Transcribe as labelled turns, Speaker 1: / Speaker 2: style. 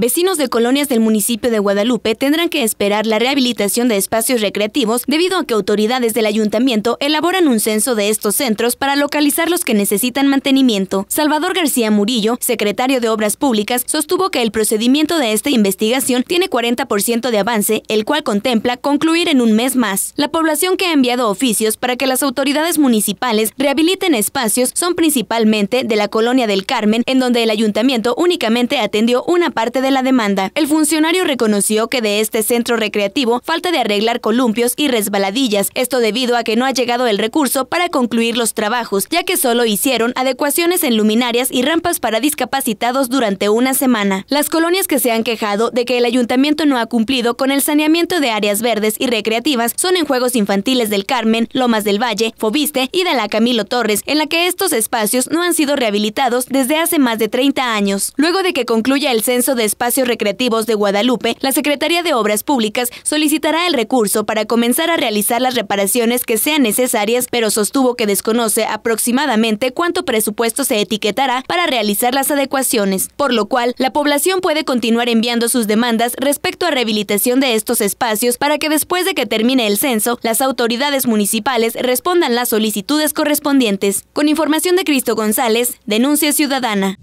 Speaker 1: Vecinos de colonias del municipio de Guadalupe tendrán que esperar la rehabilitación de espacios recreativos debido a que autoridades del ayuntamiento elaboran un censo de estos centros para localizar los que necesitan mantenimiento. Salvador García Murillo, secretario de Obras Públicas, sostuvo que el procedimiento de esta investigación tiene 40% de avance, el cual contempla concluir en un mes más. La población que ha enviado oficios para que las autoridades municipales rehabiliten espacios son principalmente de la colonia del Carmen, en donde el ayuntamiento únicamente atendió una parte de la demanda. El funcionario reconoció que de este centro recreativo falta de arreglar columpios y resbaladillas, esto debido a que no ha llegado el recurso para concluir los trabajos, ya que solo hicieron adecuaciones en luminarias y rampas para discapacitados durante una semana. Las colonias que se han quejado de que el ayuntamiento no ha cumplido con el saneamiento de áreas verdes y recreativas son en Juegos Infantiles del Carmen, Lomas del Valle, Fobiste y de la Camilo Torres, en la que estos espacios no han sido rehabilitados desde hace más de 30 años. Luego de que concluya el censo de espacios recreativos de Guadalupe, la Secretaría de Obras Públicas solicitará el recurso para comenzar a realizar las reparaciones que sean necesarias, pero sostuvo que desconoce aproximadamente cuánto presupuesto se etiquetará para realizar las adecuaciones, por lo cual la población puede continuar enviando sus demandas respecto a rehabilitación de estos espacios para que después de que termine el censo, las autoridades municipales respondan las solicitudes correspondientes. Con información de Cristo González, Denuncia Ciudadana.